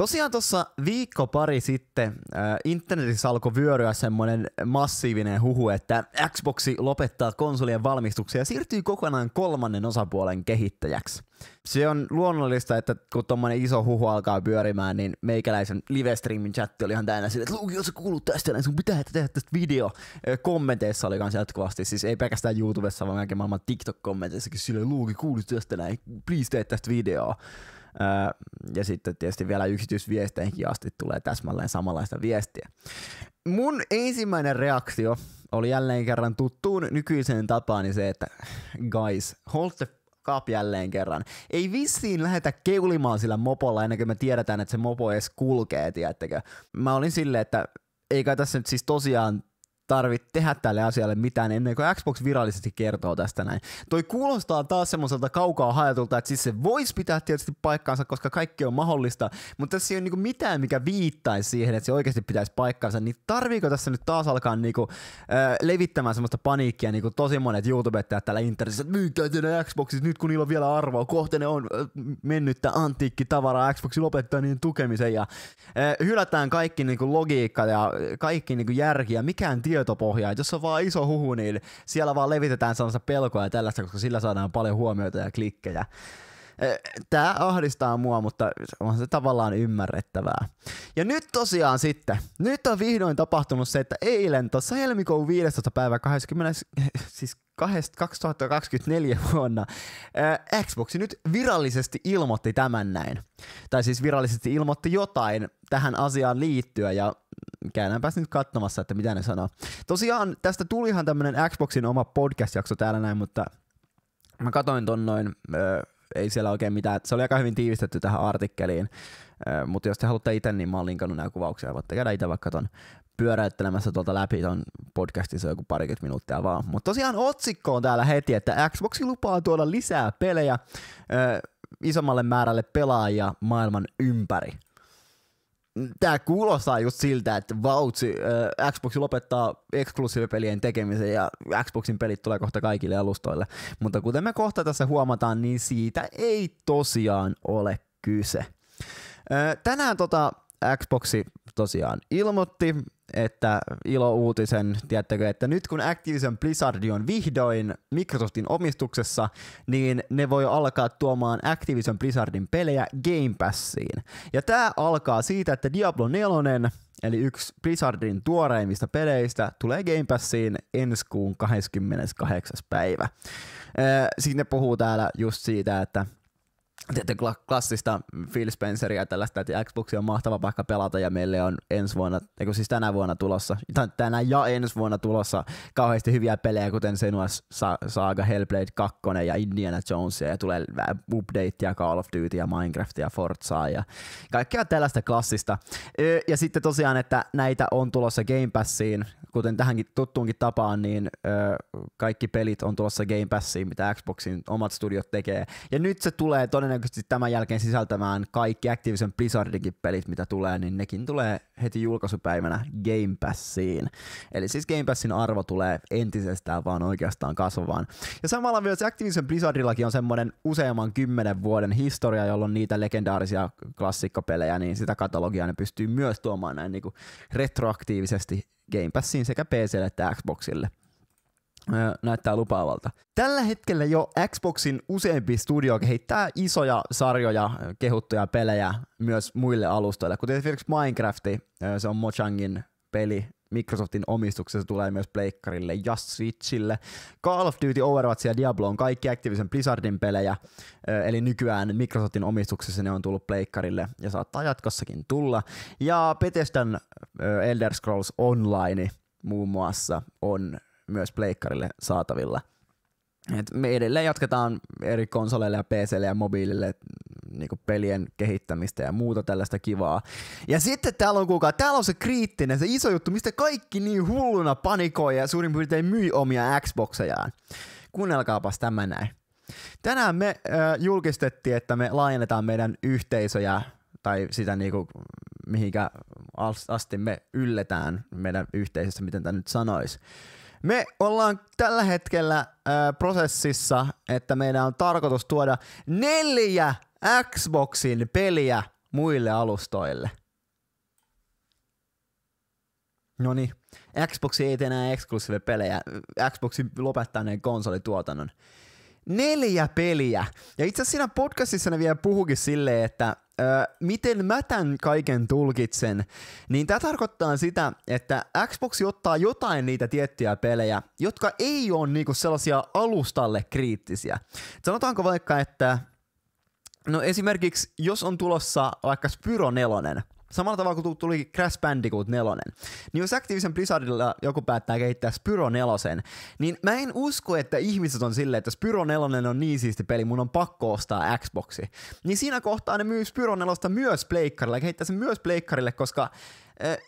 Tosiaan tuossa viikko pari sitten äh, internetissä alkoi vyöryä semmoinen massiivinen huhu, että Xboxi lopettaa konsolien valmistuksen ja siirtyy kokonaan kolmannen osapuolen kehittäjäksi. Se on luonnollista, että kun tuommoinen iso huhu alkaa pyörimään, niin meikäläisen livestreamin chatti oli ihan täynnä sille, että Luki, sä kuullut tästä, niin sun pitää tehdä tästä video. Kommenteissa oli kans jatkuvasti, siis ei pelkästään YouTubessa, vaan melkein maailman TikTok-kommenteissakin silleen, Luki, kuulit tästä näin, please tee tästä videoa ja sitten tietysti vielä yksityisviesteihinkin asti tulee täsmälleen samanlaista viestiä. Mun ensimmäinen reaktio oli jälleen kerran tuttuun nykyiseen tapaani niin se, että guys, hold the up jälleen kerran. Ei vissiin lähetä keulimaan sillä mopolla ennen kuin me tiedetään, että se mopo edes kulkee, tiedättekö. Mä olin silleen, että ei kai tässä nyt siis tosiaan tarvitse tehdä tälle asialle mitään ennen kuin Xbox virallisesti kertoo tästä näin. Toi kuulostaa taas semmoiselta kaukaa haetulta, että siis se voisi pitää tietysti paikkaansa, koska kaikki on mahdollista, mutta tässä ei ole niinku mitään, mikä viittaisi siihen, että se oikeasti pitäisi paikkaansa, niin tarviiko tässä nyt taas alkaa niinku, äh, levittämään semmoista paniikkia, niin kuin tosi monet YouTubettajat täällä internetissä, että myykää teidän Xboxissa nyt, kun niillä on vielä arvoa, kohta ne on äh, mennyttä tavaraa Xbox lopettaa niin tukemisen ja äh, hylätään kaikki niinku logiikka ja kaikki niinku järki ja mikään tieto tietopohjaa. Jos on vaan iso huhu, niin siellä vaan levitetään sellaista pelkoa ja tällaista, koska sillä saadaan paljon huomiota ja klikkejä. E, Tämä ahdistaa mua, mutta on se tavallaan ymmärrettävää. Ja nyt tosiaan sitten, nyt on vihdoin tapahtunut se, että eilen tuossa helmikuun 15. päivä 20, siis 2024 vuonna e, Xbox nyt virallisesti ilmoitti tämän näin. Tai siis virallisesti ilmoitti jotain tähän asiaan liittyen ja käydäänpäs nyt katsomassa, että mitä ne sanoo. Tosiaan tästä tulihan tämmönen Xboxin oma podcast-jakso täällä näin, mutta mä katoin ton noin, öö, ei siellä oikein mitään, se oli aika hyvin tiivistetty tähän artikkeliin, öö, mutta jos te haluatte itse, niin mä oon linkannut nämä kuvauksia, voitte käydä itse vaikka ton pyöräyttelemässä tuolta läpi ton podcastissa joku parikymmentä minuuttia vaan. Mutta tosiaan otsikko on täällä heti, että Xbox lupaa tuoda lisää pelejä öö, isommalle määrälle pelaajia maailman ympäri tämä kuulostaa just siltä, että vautsi, äh, Xbox lopettaa eksklusiivipelien tekemisen ja Xboxin pelit tulee kohta kaikille alustoille. Mutta kuten me kohta tässä huomataan, niin siitä ei tosiaan ole kyse. Äh, tänään tota Xboxi tosiaan ilmoitti, että ilo uutisen, tiedättekö, että nyt kun Activision Blizzard on vihdoin Microsoftin omistuksessa, niin ne voi alkaa tuomaan Activision Blizzardin pelejä Game Passiin. Ja tämä alkaa siitä, että Diablo 4, eli yksi Blizzardin tuoreimmista peleistä, tulee Game Passiin ensi kuun 28. päivä. Sitten siis ne puhuu täällä just siitä, että tietenkin klassista Phil Spenceria tällaista, että Xbox on mahtava paikka pelata ja meille on ensi vuonna, eikö siis tänä vuonna tulossa, tänä ja ensi vuonna tulossa kauheasti hyviä pelejä, kuten Senua Saaga, Hellblade 2 ja Indiana Jones ja tulee updateja Call of Duty ja Minecraftia ja Forzaa ja kaikkea tällaista klassista. Ja sitten tosiaan, että näitä on tulossa Game Passiin, kuten tähänkin tuttuunkin tapaan, niin ö, kaikki pelit on tuossa Game Passiin, mitä Xboxin omat studiot tekee. Ja nyt se tulee todennäköisesti tämän jälkeen sisältämään kaikki Activision Blizzardinkin pelit, mitä tulee, niin nekin tulee heti julkaisupäivänä Game Passiin. Eli siis Game Passin arvo tulee entisestään vaan oikeastaan kasvavaan. Ja samalla myös Activision Blizzardillakin on semmoinen useamman kymmenen vuoden historia, jolloin niitä legendaarisia klassikkopelejä, niin sitä katalogia ne pystyy myös tuomaan näin niin kuin retroaktiivisesti Game Passiin sekä PClle että Xboxille näyttää lupaavalta. Tällä hetkellä jo Xboxin useampi studio kehittää isoja sarjoja kehuttuja pelejä myös muille alustoille, kuten esimerkiksi Minecrafti, se on Mojangin peli, Microsoftin omistuksessa tulee myös Pleikkarille ja Switchille. Call of Duty, Overwatch ja Diablo on kaikki Activision Blizzardin pelejä, eli nykyään Microsoftin omistuksessa ne on tullut Pleikkarille ja saattaa jatkossakin tulla. Ja Bethesdan Elder Scrolls Online muun muassa on myös Pleikkarille saatavilla. Et me edelleen jatketaan eri konsoleille ja PClle ja mobiilille niin kuin pelien kehittämistä ja muuta tällaista kivaa. Ja sitten täällä on kuulkaa, täällä on se kriittinen, se iso juttu, mistä kaikki niin hulluna panikoi ja suurin piirtein myi omia Xboxejaan. Kuunnelkaapas tämä näin. Tänään me äh, julkistettiin, että me laajennetaan meidän yhteisöjä tai sitä niinku, mihinkä asti me ylletään meidän yhteisössä, miten tämä nyt sanoisi. Me ollaan tällä hetkellä äh, prosessissa, että meidän on tarkoitus tuoda neljä Xboxin peliä muille alustoille. No niin, Xbox ei tee enää eksklusiivisia pelejä. Xbox lopettaa ne konsolituotannon. Neljä peliä. Ja itse asiassa siinä podcastissa ne vielä puhukin silleen, että ö, miten mä tämän kaiken tulkitsen, niin tämä tarkoittaa sitä, että Xbox ottaa jotain niitä tiettyjä pelejä, jotka ei ole niinku sellaisia alustalle kriittisiä. Sanotaanko vaikka, että No esimerkiksi, jos on tulossa vaikka Spyro 4, samalla tavalla kuin tuli Crash Bandicoot 4, niin jos Activision Blizzardilla joku päättää kehittää Spyro 4, niin mä en usko, että ihmiset on silleen, että Spyro 4 on niin siisti peli, mun on pakko ostaa Xboxi. Niin siinä kohtaa ne myy Spyro 4 myös pleikkarille ja kehittää sen myös pleikkarille, koska eh,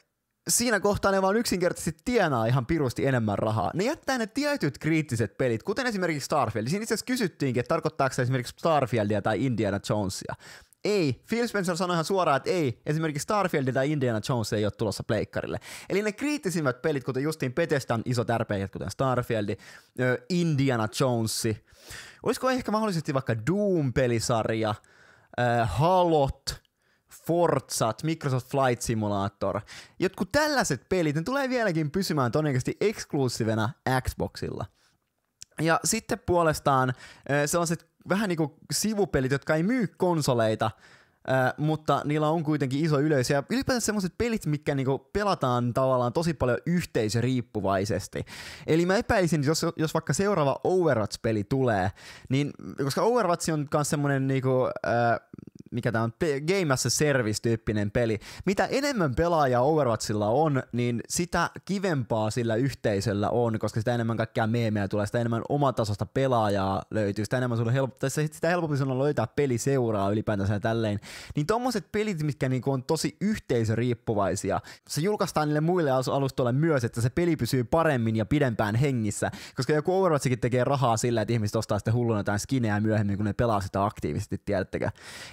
siinä kohtaa ne vaan yksinkertaisesti tienaa ihan pirusti enemmän rahaa. Ne jättää ne tietyt kriittiset pelit, kuten esimerkiksi Starfield. Siinä itse asiassa kysyttiinkin, että tarkoittaako se esimerkiksi Starfieldia tai Indiana Jonesia. Ei, Phil Spencer sanoi ihan suoraan, että ei, esimerkiksi Starfield tai Indiana Jones ei ole tulossa pleikkarille. Eli ne kriittisimmät pelit, kuten justiin Petestan isot rpg kuten Starfield, Indiana Jones, olisiko ehkä mahdollisesti vaikka Doom-pelisarja, Halot, Forzat, Microsoft Flight Simulator. Jotkut tällaiset pelit, ne tulee vieläkin pysymään todennäköisesti eksklusiivena Xboxilla. Ja sitten puolestaan sellaiset vähän niinku sivupelit, jotka ei myy konsoleita, mutta niillä on kuitenkin iso yleisö. Ja ylipäätään sellaiset pelit, mitkä niinku pelataan tavallaan tosi paljon yhteisöriippuvaisesti. Eli mä epäilisin, jos, jos vaikka seuraava Overwatch-peli tulee, niin koska Overwatch on myös semmoinen niinku, äh, mikä tämä on, Game as a Service-tyyppinen peli. Mitä enemmän pelaajaa Overwatchilla on, niin sitä kivempaa sillä yhteisöllä on, koska sitä enemmän kaikkea meemejä tulee, sitä enemmän omatasosta pelaajaa löytyy, sitä enemmän helpo, help- sitä helpompi sun on löytää peliseuraa ylipäätänsä ja tälleen. Niin tommoset pelit, mitkä niinku on tosi yhteisöriippuvaisia, se julkaistaan niille muille alustoille myös, että se peli pysyy paremmin ja pidempään hengissä, koska joku Overwatchikin tekee rahaa sillä, että ihmiset ostaa sitten hulluna jotain skinejä myöhemmin, kun ne pelaa sitä aktiivisesti, tiedättekö.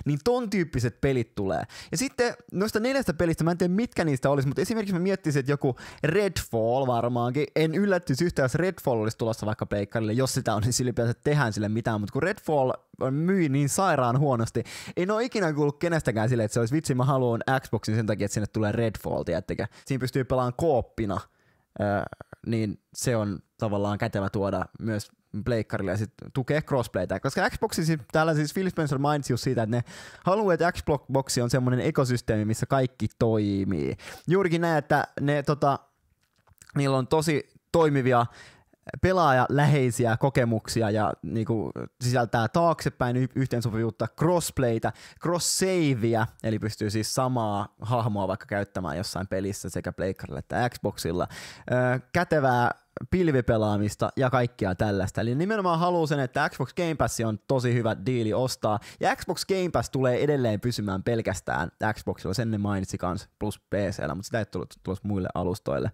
Niin ton tyyppiset pelit tulee. Ja sitten noista neljästä pelistä, mä en tiedä mitkä niistä olisi, mutta esimerkiksi mä miettisin, että joku Redfall varmaankin. En yllättyisi yhtään, jos Redfall olisi tulossa vaikka peikkarille, jos sitä on, niin ylipäänsä tehdään sille mitään. Mutta kun Redfall myi niin sairaan huonosti, en ole ikinä kuullut kenestäkään sille, että se olisi vitsi, mä haluan Xboxin sen takia, että sinne tulee Redfall, tiedättekö. Siinä pystyy pelaamaan kooppina. Öö, niin se on tavallaan kätevä tuoda myös pleikkarille ja sitten tukee crossplaytä. Koska Xboxi, siis, täällä siis Phil Spencer mainitsi just siitä, että ne haluaa, että Xboxi on semmoinen ekosysteemi, missä kaikki toimii. Juurikin näin, että ne tota, niillä on tosi toimivia pelaajaläheisiä kokemuksia ja niin kuin, sisältää taaksepäin y- yhteensopivuutta, crossplaytä, cross eli pystyy siis samaa hahmoa vaikka käyttämään jossain pelissä sekä Playcardilla että Xboxilla, öö, kätevää pilvipelaamista ja kaikkea tällaista. Eli nimenomaan haluan sen, että Xbox Game Pass on tosi hyvä diili ostaa, ja Xbox Game Pass tulee edelleen pysymään pelkästään Xboxilla, sen ne mainitsi kans, plus PCllä, mutta sitä ei tullut tuossa muille alustoille.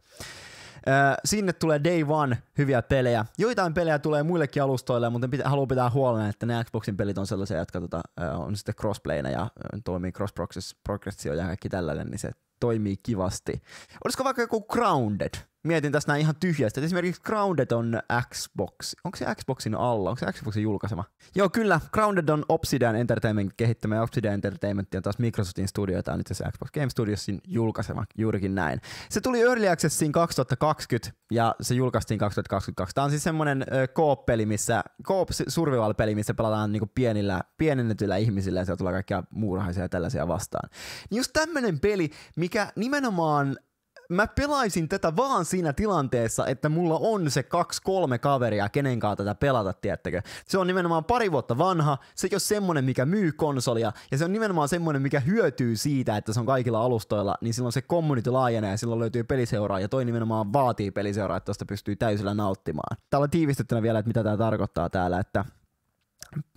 Sinne tulee Day One hyviä pelejä. Joitain pelejä tulee muillekin alustoille, mutta pitä, haluan pitää huolen, että ne Xboxin pelit on sellaisia, jotka tota, on sitten crossplayna ja toimii cross-progressio ja kaikki tällainen, niin se toimii kivasti. Olisiko vaikka joku Grounded? mietin tässä näin ihan tyhjästä. Että esimerkiksi Grounded on Xbox. Onko se Xboxin alla? Onko se Xboxin julkaisema? Joo, kyllä. Grounded on Obsidian Entertainment kehittämä Obsidian Entertainment on taas Microsoftin studio. Tämä on itse asiassa Xbox Game Studiosin julkaisema. Juurikin näin. Se tuli Early Accessiin 2020 ja se julkaistiin 2022. Tämä on siis semmoinen koop-peli, missä, koop survival-peli, missä pelataan niinku pienillä, pienennetyillä ihmisillä ja siellä tulee kaikkia muurahaisia ja tällaisia vastaan. Niin just tämmöinen peli, mikä nimenomaan mä pelaisin tätä vaan siinä tilanteessa, että mulla on se kaksi-kolme kaveria, kenen kanssa tätä pelata, tiettäkö. Se on nimenomaan pari vuotta vanha, se ei ole semmonen, mikä myy konsolia, ja se on nimenomaan semmonen, mikä hyötyy siitä, että se on kaikilla alustoilla, niin silloin se community laajenee ja silloin löytyy peliseuraa, ja toi nimenomaan vaatii peliseuraa, että tosta pystyy täysillä nauttimaan. Täällä on tiivistettynä vielä, että mitä tämä tarkoittaa täällä, että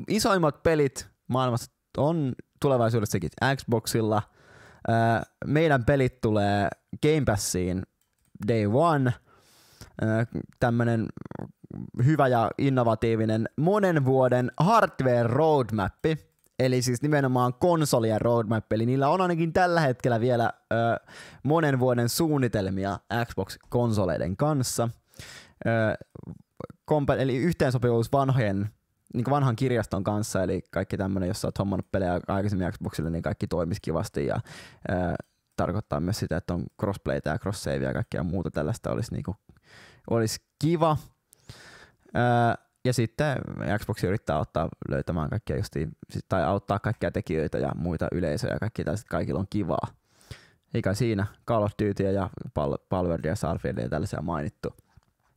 isoimmat pelit maailmassa on tulevaisuudessakin Xboxilla – meidän pelit tulee Game Passiin day one. Tämmönen hyvä ja innovatiivinen monen vuoden hardware roadmap, eli siis nimenomaan konsolien roadmap, eli niillä on ainakin tällä hetkellä vielä ö, monen vuoden suunnitelmia Xbox-konsoleiden kanssa. Ö, kompa- eli yhteensopivuus vanhojen niin kuin vanhan kirjaston kanssa, eli kaikki tämmöinen, jos sä oot hommannut pelejä aikaisemmin Xboxille, niin kaikki toimisi kivasti ja ää, tarkoittaa myös sitä, että on crossplaytä ja cross ja kaikkea muuta tällaista olisi, niin kuin, olisi kiva. Ää, ja sitten Xbox yrittää auttaa löytämään kaikkia justiin, tai auttaa kaikkia tekijöitä ja muita yleisöjä ja kaikki tällaiset, kaikilla on kivaa. Eikä siinä Call of Duty ja Palverdia ja Starfieldia ja tällaisia mainittu.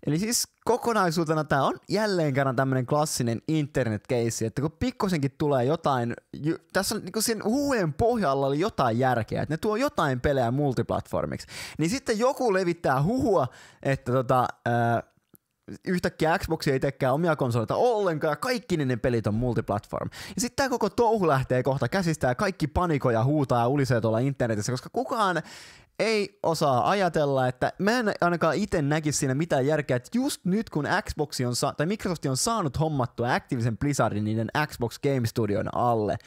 Eli siis kokonaisuutena tämä on jälleen kerran tämmöinen klassinen internetkeissi, että kun pikkusenkin tulee jotain, ju, tässä on niin sen huujen pohjalla oli jotain järkeä, että ne tuo jotain pelejä multiplatformiksi, niin sitten joku levittää huhua, että tota, ää, yhtäkkiä Xbox ei teekään omia konsoleita ollenkaan, kaikki ne pelit on multiplatform. Ja sitten tämä koko touhu lähtee kohta käsistä ja kaikki panikoja huutaa ja ulisee tuolla internetissä, koska kukaan ei osaa ajatella, että mä en ainakaan itse näkisi siinä mitään järkeä, että just nyt kun Xbox on, sa- tai Microsoft on saanut hommattua Activision Blizzardin niiden Xbox Game Studion alle,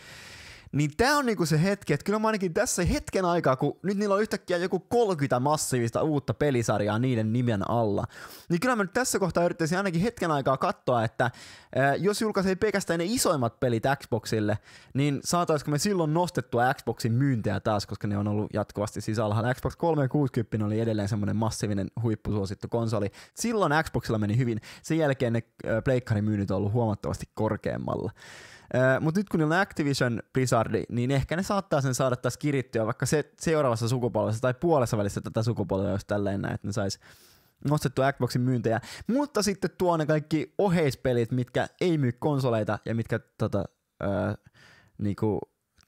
niin tää on niinku se hetki, että kyllä mä ainakin tässä hetken aikaa, kun nyt niillä on yhtäkkiä joku 30 massiivista uutta pelisarjaa niiden nimen alla, niin kyllä mä nyt tässä kohtaa yrittäisin ainakin hetken aikaa katsoa, että jos julkaisee pelkästään ne isoimmat pelit Xboxille, niin saataisiko me silloin nostettua Xboxin myyntiä taas, koska ne on ollut jatkuvasti siis Xbox 360 oli edelleen semmoinen massiivinen huippusuosittu konsoli. Silloin Xboxilla meni hyvin, sen jälkeen ne pleikkarimyynnit on ollut huomattavasti korkeammalla. Eh, Mutta nyt kun on Activision Blizzard, niin ehkä ne saattaa sen saada taas kirittyä vaikka se, seuraavassa sukupolvessa tai puolessa välissä tätä sukupolvea, jos tälleen näin, että ne saisi nostettu Xboxin myyntejä. Mutta sitten tuo ne kaikki oheispelit, mitkä ei myy konsoleita ja mitkä tota, äh, niinku,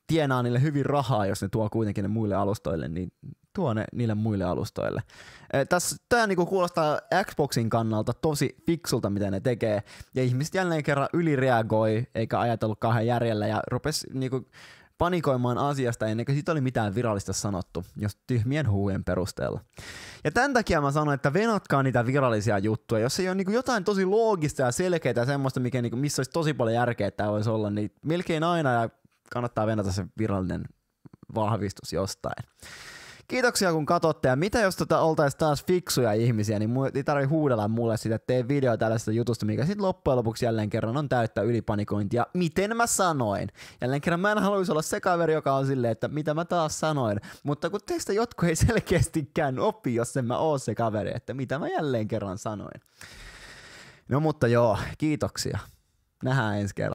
tienaa niille hyvin rahaa, jos ne tuo kuitenkin ne muille alustoille, niin Tuo ne niille muille alustoille. Tässä Tämä niinku kuulostaa Xboxin kannalta tosi fiksulta, mitä ne tekee, ja ihmiset jälleen kerran ylireagoi, eikä ajatellut kahden järjellä, ja rupesi niinku panikoimaan asiasta ennen kuin siitä oli mitään virallista sanottu, jos tyhmien huujen perusteella. Ja tämän takia mä sanoin, että venatkaa niitä virallisia juttuja. Jos ei ole niin jotain tosi loogista ja selkeää semmoista, mikä niin kuin, missä olisi tosi paljon järkeä, että tämä voisi olla, niin melkein aina ja kannattaa venata se virallinen vahvistus jostain kiitoksia kun katsotte. Ja mitä jos tota oltaisiin taas fiksuja ihmisiä, niin ei tarvi huudella mulle sitä, että tee video tällaista jutusta, mikä sitten loppujen lopuksi jälleen kerran on täyttä ylipanikointia. Miten mä sanoin? Jälleen kerran mä en haluaisi olla se kaveri, joka on silleen, että mitä mä taas sanoin. Mutta kun teistä jotkut ei selkeästikään oppi, jos en mä oo se kaveri, että mitä mä jälleen kerran sanoin. No mutta joo, kiitoksia. Nähdään ensi kerralla.